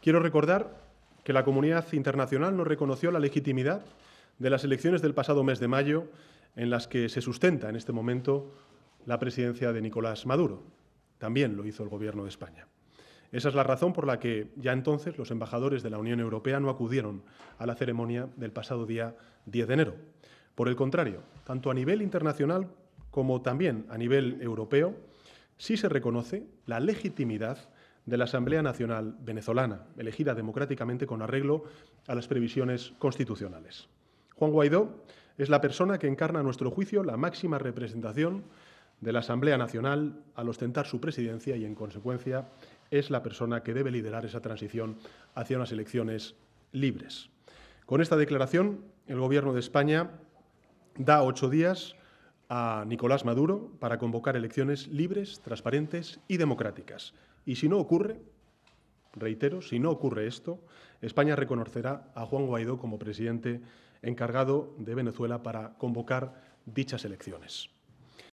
Quiero recordar que la comunidad internacional no reconoció la legitimidad de las elecciones del pasado mes de mayo en las que se sustenta en este momento la presidencia de Nicolás Maduro. También lo hizo el Gobierno de España. Esa es la razón por la que ya entonces los embajadores de la Unión Europea no acudieron a la ceremonia del pasado día 10 de enero. Por el contrario, tanto a nivel internacional como también a nivel europeo, sí se reconoce la legitimidad de la Asamblea Nacional venezolana, elegida democráticamente con arreglo a las previsiones constitucionales. Juan Guaidó es la persona que encarna a nuestro juicio la máxima representación de la Asamblea Nacional al ostentar su presidencia y, en consecuencia, es la persona que debe liderar esa transición hacia unas elecciones libres. Con esta declaración, el Gobierno de España da ocho días a Nicolás Maduro para convocar elecciones libres, transparentes y democráticas, y si no ocurre, reitero, si no ocurre esto, España reconocerá a Juan Guaidó como presidente encargado de Venezuela para convocar dichas elecciones.